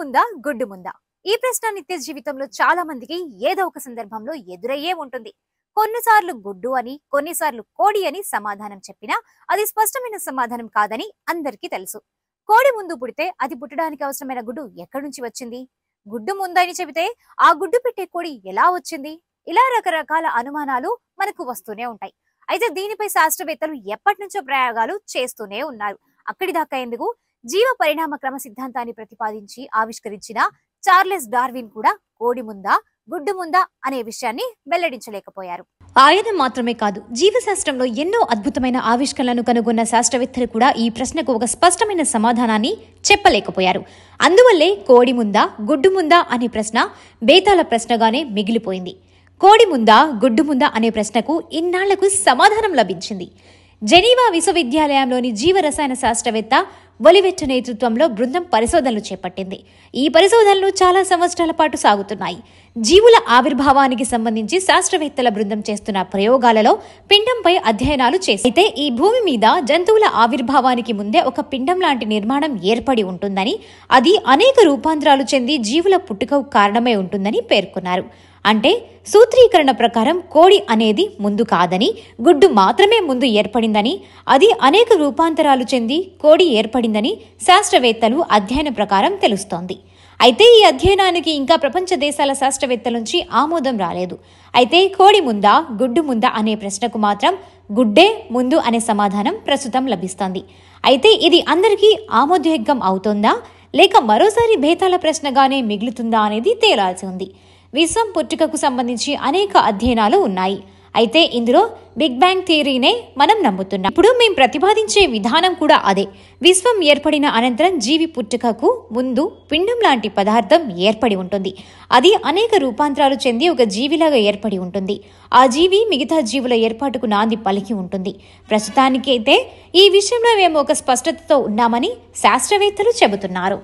ముందా గుడ్డు ముందా ఈ ప్రశ్న నిత్య జీవితంలో చాలా మందికి ఏదో ఒక సందర్భంలో ఎదురయ్యే ఉంటుంది కొన్నిసార్లు గుడ్డు అని కొన్నిసార్లు కోడి అని సమాధానం చెప్పినా అది స్పష్టమైన సమాధానం కాదని అందరికీ తెలుసు కోడి ముందు పుడితే అది పుట్టడానికి అవసరమైన గుడ్డు ఎక్కడి నుంచి వచ్చింది గుడ్డు ముందని చెబితే ఆ గుడ్డు పెట్టే కోడి ఎలా వచ్చింది ఇలా రకరకాల అనుమానాలు మనకు వస్తూనే ఉంటాయి అయితే దీనిపై శాస్త్రవేత్తలు ఎప్పటి నుంచో ప్రయోగాలు చేస్తూనే ఉన్నారు అక్కడి దాకా ఎందుకు జీవ పరిణామ క్రమ సిద్ధాంతాన్ని ప్రతిపాదించి ఆవిష్కరించిన చార్లెస్ డార్విన్ కూడా కోడి ముందా గుడ్డు ముందా అనే విషయాన్ని వెల్లడించలేకపోయారు ఆయన మాత్రమే కాదు జీవశాస్త్రంలో ఎన్నో అద్భుతమైన ఆవిష్కరణలను కనుగొన్న శాస్త్రవేత్తలు కూడా ఈ ప్రశ్నకు ఒక స్పష్టమైన సమాధానాన్ని చెప్పలేకపోయారు అందువల్లే కోడి ముందా గుడ్డు ముందా అనే ప్రశ్న బేతాల ప్రశ్నగానే మిగిలిపోయింది కోడి ముందా గుడ్డు ముందా అనే ప్రశ్నకు ఇన్నాళ్లకు సమాధానం లభించింది జెనీవా విశ్వవిద్యాలయంలోని జీవరసాయన శాస్త్రవేత్త ఒలివెచ్చ నేతృత్వంలో బృందం పరిశోధనలు చేపట్టింది ఈ పరిశోధనలు చాలా సంవత్సరాల పాటు సాగుతున్నాయి జీవుల ఆవిర్భావానికి సంబంధించి శాస్త్రవేత్తల బృందం చేస్తున్న ప్రయోగాలలో పిండంపై అధ్యయనాలు చేసి అయితే ఈ భూమి మీద జంతువుల ఆవిర్భావానికి ముందే ఒక పిండం లాంటి నిర్మాణం ఏర్పడి ఉంటుందని అది అనేక రూపాంతరాలు చెంది జీవుల పుట్టుకకు కారణమై ఉంటుందని పేర్కొన్నారు అంటే సూత్రీకరణ ప్రకారం కోడి అనేది ముందు కాదని గుడ్డు మాత్రమే ముందు ఏర్పడిందని అది అనేక రూపాంతరాలు చెంది కోడి ఏర్పడింది జరిగిందని శాస్త్రవేత్తలు అధ్యయనం ప్రకారం తెలుస్తోంది అయితే ఈ అధ్యయనానికి ఇంకా ప్రపంచ దేశాల శాస్త్రవేత్తల నుంచి ఆమోదం రాలేదు అయితే కోడి ముందా గుడ్డు ముందా అనే ప్రశ్నకు మాత్రం గుడ్డే ముందు అనే సమాధానం ప్రస్తుతం లభిస్తోంది అయితే ఇది అందరికీ ఆమోదయోగ్యం అవుతుందా లేక మరోసారి భేతాల ప్రశ్నగానే మిగులుతుందా అనేది తేలాల్సి ఉంది విశ్వం పుట్టుకకు సంబంధించి అనేక అధ్యయనాలు ఉన్నాయి అయితే ఇందులో బిగ్ బ్యాంగ్ థియరీనే మనం నమ్ముతున్నాం ఇప్పుడు మేము ప్రతిపాదించే విధానం కూడా అదే విశ్వం ఏర్పడిన అనంతరం జీవి పుట్టుకకు ముందు పిండం లాంటి పదార్థం ఏర్పడి ఉంటుంది అది అనేక రూపాంతరాలు చెంది ఒక జీవిలాగా ఏర్పడి ఉంటుంది ఆ జీవి మిగతా జీవుల ఏర్పాటుకు నాంది పలికి ఉంటుంది ప్రస్తుతానికైతే ఈ విషయంలో మేము ఒక స్పష్టతతో ఉన్నామని శాస్త్రవేత్తలు చెబుతున్నారు